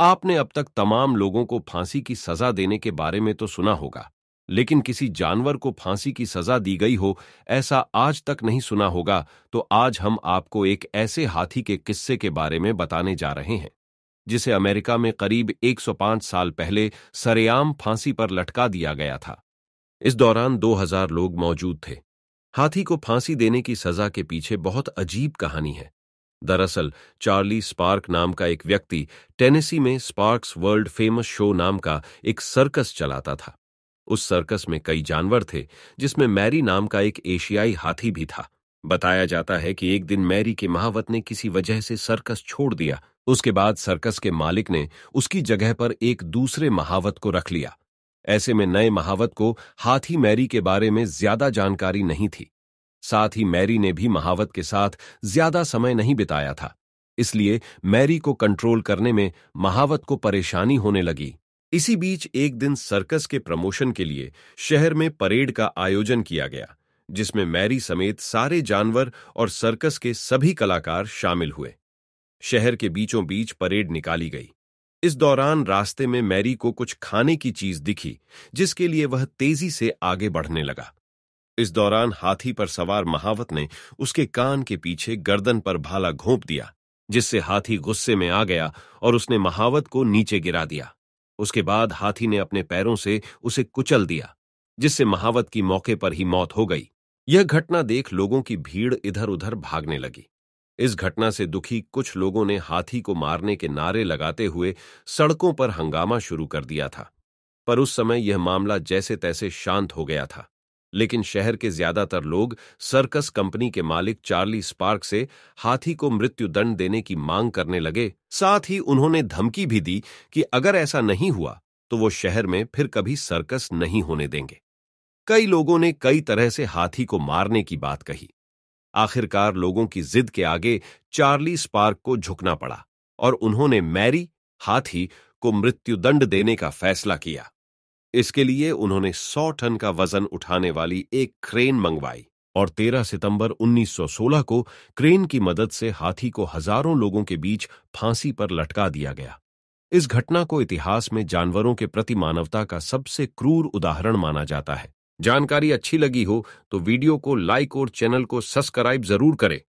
आपने अब तक तमाम लोगों को फांसी की सजा देने के बारे में तो सुना होगा लेकिन किसी जानवर को फांसी की सजा दी गई हो ऐसा आज तक नहीं सुना होगा तो आज हम आपको एक ऐसे हाथी के किस्से के बारे में बताने जा रहे हैं जिसे अमेरिका में करीब 105 साल पहले सरेआम फांसी पर लटका दिया गया था इस दौरान 2000 लोग मौजूद थे हाथी को फांसी देने की सजा के पीछे बहुत अजीब कहानी है दरअसल चार्ली स्पार्क नाम का एक व्यक्ति टेनेसी में स्पार्क्स वर्ल्ड फेमस शो नाम का एक सर्कस चलाता था उस सर्कस में कई जानवर थे जिसमें मैरी नाम का एक एशियाई हाथी भी था बताया जाता है कि एक दिन मैरी के महावत ने किसी वजह से सर्कस छोड़ दिया उसके बाद सर्कस के मालिक ने उसकी जगह पर एक दूसरे महावत को रख लिया ऐसे में नए महावत को हाथी मैरी के बारे में ज्यादा जानकारी नहीं थी साथ ही मैरी ने भी महावत के साथ ज्यादा समय नहीं बिताया था इसलिए मैरी को कंट्रोल करने में महावत को परेशानी होने लगी इसी बीच एक दिन सर्कस के प्रमोशन के लिए शहर में परेड का आयोजन किया गया जिसमें मैरी समेत सारे जानवर और सर्कस के सभी कलाकार शामिल हुए शहर के बीचों बीच परेड निकाली गई इस दौरान रास्ते में मैरी को कुछ खाने की चीज दिखी जिसके लिए वह तेजी से आगे बढ़ने लगा इस दौरान हाथी पर सवार महावत ने उसके कान के पीछे गर्दन पर भाला घोंप दिया जिससे हाथी गुस्से में आ गया और उसने महावत को नीचे गिरा दिया उसके बाद हाथी ने अपने पैरों से उसे कुचल दिया जिससे महावत की मौके पर ही मौत हो गई यह घटना देख लोगों की भीड़ इधर उधर भागने लगी इस घटना से दुखी कुछ लोगों ने हाथी को मारने के नारे लगाते हुए सड़कों पर हंगामा शुरू कर दिया था पर उस समय यह मामला जैसे तैसे शांत हो गया था लेकिन शहर के ज्यादातर लोग सर्कस कंपनी के मालिक चार्ली स्पार्क से हाथी को मृत्युदंड देने की मांग करने लगे साथ ही उन्होंने धमकी भी दी कि अगर ऐसा नहीं हुआ तो वो शहर में फिर कभी सर्कस नहीं होने देंगे कई लोगों ने कई तरह से हाथी को मारने की बात कही आखिरकार लोगों की जिद के आगे चार्ली स्पार्क को झुकना पड़ा और उन्होंने मैरी हाथी को मृत्युदंड देने का फैसला किया इसके लिए उन्होंने 100 टन का वजन उठाने वाली एक क्रेन मंगवाई और 13 सितंबर 1916 को क्रेन की मदद से हाथी को हजारों लोगों के बीच फांसी पर लटका दिया गया इस घटना को इतिहास में जानवरों के प्रति मानवता का सबसे क्रूर उदाहरण माना जाता है जानकारी अच्छी लगी हो तो वीडियो को लाइक और चैनल को सब्सक्राइब जरूर करें